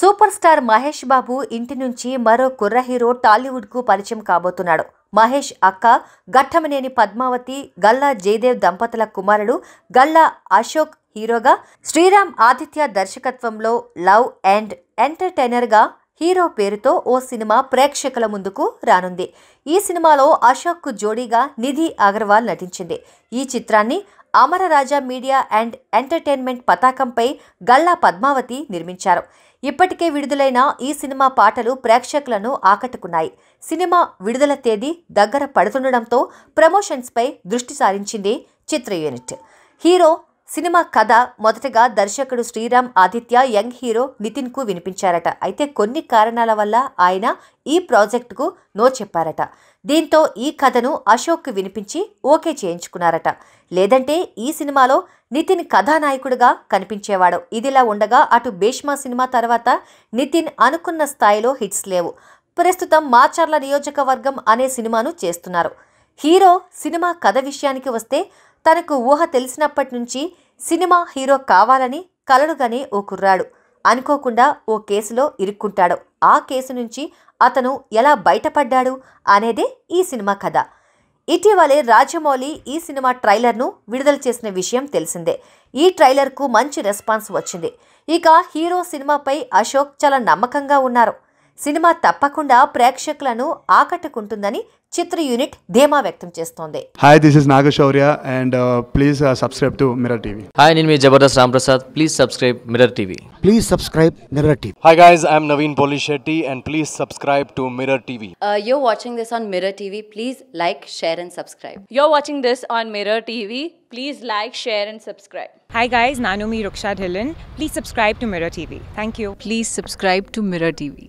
super star Mahesh బాబు ఇంటి నుంచి మరో కుర్ర హీరో టాలీవుడ్కు పరిచయం కాబోతున్నాడు మహేష్ అక్క ఘట్టమనేని పద్మావతి గల్లా జయదేవ్ దంపతుల కుమారుడు గల్లా అశోక్ హీరోగా శ్రీరామ్ ఆదిత్య దర్శకత్వంలో లవ్ అండ్ ఎంటర్టైనర్గా హీరో పేరుతో ఓ సినిమా ప్రేక్షకుల ముందుకు రానుంది ఈ సినిమాలో అశోక్కు జోడీగా నిధి అగర్వాల్ నటించింది ఈ చిత్రాన్ని అమరరాజా మీడియా అండ్ ఎంటర్టైన్మెంట్ పతాకంపై గల్లా పద్మావతి నిర్మించారు ఇప్పటికే విడుదలైన ఈ సినిమా పాటలు ప్రేక్షకులను ఆకట్టుకున్నాయి సినిమా విడుదల తేదీ దగ్గర పడుతుండడంతో ప్రమోషన్స్పై దృష్టి సారించింది చిత్ర యూనిట్ హీరో సినిమా కథ మొదటగా దర్శకుడు శ్రీరామ్ ఆదిత్య యంగ్ హీరో నితిన్కు వినిపించారట అయితే కొన్ని కారణాల వల్ల ఆయన ఈ ప్రాజెక్టుకు నో చెప్పారట దీంతో ఈ కథను అశోక్ వినిపించి ఓకే చేయించుకున్నారట లేదంటే ఈ సినిమాలో నితిన్ కథానాయకుడిగా కనిపించేవాడు ఇదిలా ఉండగా అటు భీష్మా సినిమా తర్వాత నితిన్ అనుకున్న స్థాయిలో హిట్స్ లేవు ప్రస్తుతం మాచర్ల నియోజకవర్గం అనే సినిమాను చేస్తున్నారు హీరో సినిమా కథ విషయానికి వస్తే తనకు ఊహ తెలిసినప్పటి నుంచి సినిమా హీరో కావాలని కలలుగానే ఓ కుర్రాడు అనుకోకుండా ఓ కేసులో ఇరుక్కుంటాడు ఆ కేసు నుంచి అతను ఎలా బయటపడ్డాడు అనేదే ఈ సినిమా కథ ఇటీవలే రాజమౌళి ఈ సినిమా ట్రైలర్ను విడుదల చేసిన విషయం తెలిసిందే ఈ ట్రైలర్కు మంచి రెస్పాన్స్ వచ్చింది ఇక హీరో సినిమాపై అశోక్ చాలా నమ్మకంగా ఉన్నారు సినిమా తప్పకుండా ప్రేక్షకులను ఆకట్టుకుంటుందని చిత్ర యూనిట్ ధీమా వ్యక్తం చేస్తోంది hi this is Nagashaurya and please subscribe to Mirror TV hi నేను మీ Jabardasth Ram please subscribe Mirror TV please subscribe Mirror TV hi guys am Naveen Polishetty and please subscribe to Mirror TV are watching this on Mirror TV please like share and subscribe are watching this on Mirror TV please like share and subscribe hi guys నానుమి Rukshar Dhillon please subscribe to Mirror TV thank you please subscribe to Mirror TV